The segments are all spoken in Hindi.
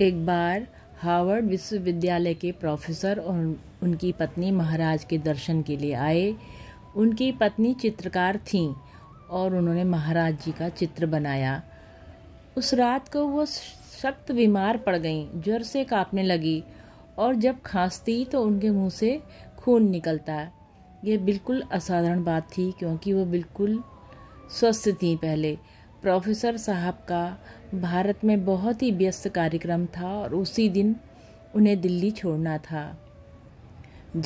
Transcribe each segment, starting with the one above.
एक बार हार्वर्ड विश्वविद्यालय के प्रोफेसर और उनकी पत्नी महाराज के दर्शन के लिए आए उनकी पत्नी चित्रकार थीं और उन्होंने महाराज जी का चित्र बनाया उस रात को वो सख्त बीमार पड़ गईं ज्वर से कांपने लगी और जब खांसती तो उनके मुंह से खून निकलता यह बिल्कुल असाधारण बात थी क्योंकि वो बिल्कुल स्वस्थ थी पहले प्रोफेसर साहब का भारत में बहुत ही व्यस्त कार्यक्रम था और उसी दिन उन्हें दिल्ली छोड़ना था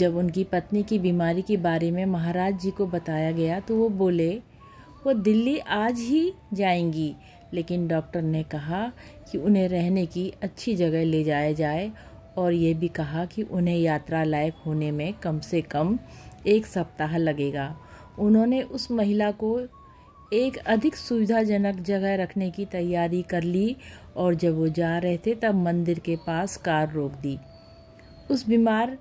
जब उनकी पत्नी की बीमारी के बारे में महाराज जी को बताया गया तो वो बोले वो दिल्ली आज ही जाएंगी लेकिन डॉक्टर ने कहा कि उन्हें रहने की अच्छी जगह ले जाया जाए और ये भी कहा कि उन्हें यात्रा लायक होने में कम से कम एक सप्ताह लगेगा उन्होंने उस महिला को एक अधिक सुविधाजनक जगह रखने की तैयारी कर ली और जब वो जा रहे थे तब मंदिर के पास कार रोक दी उस बीमार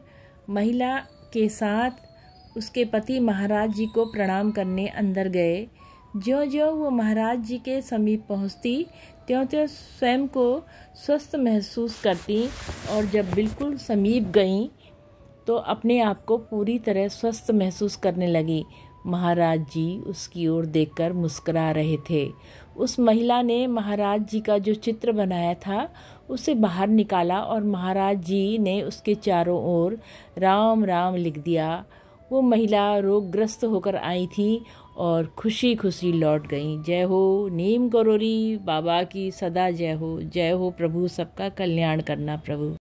महिला के साथ उसके पति महाराज जी को प्रणाम करने अंदर गए ज्यो ज्यो वो महाराज जी के समीप पहुंचती त्यों त्यों स्वयं को स्वस्थ महसूस करती और जब बिल्कुल समीप गईं तो अपने आप को पूरी तरह स्वस्थ महसूस करने लगी महाराज जी उसकी ओर देखकर मुस्करा रहे थे उस महिला ने महाराज जी का जो चित्र बनाया था उसे बाहर निकाला और महाराज जी ने उसके चारों ओर राम राम लिख दिया वो महिला रोगग्रस्त होकर आई थी और खुशी खुशी लौट गई जय हो नीम करोरी बाबा की सदा जय हो जय हो प्रभु सबका कल्याण करना प्रभु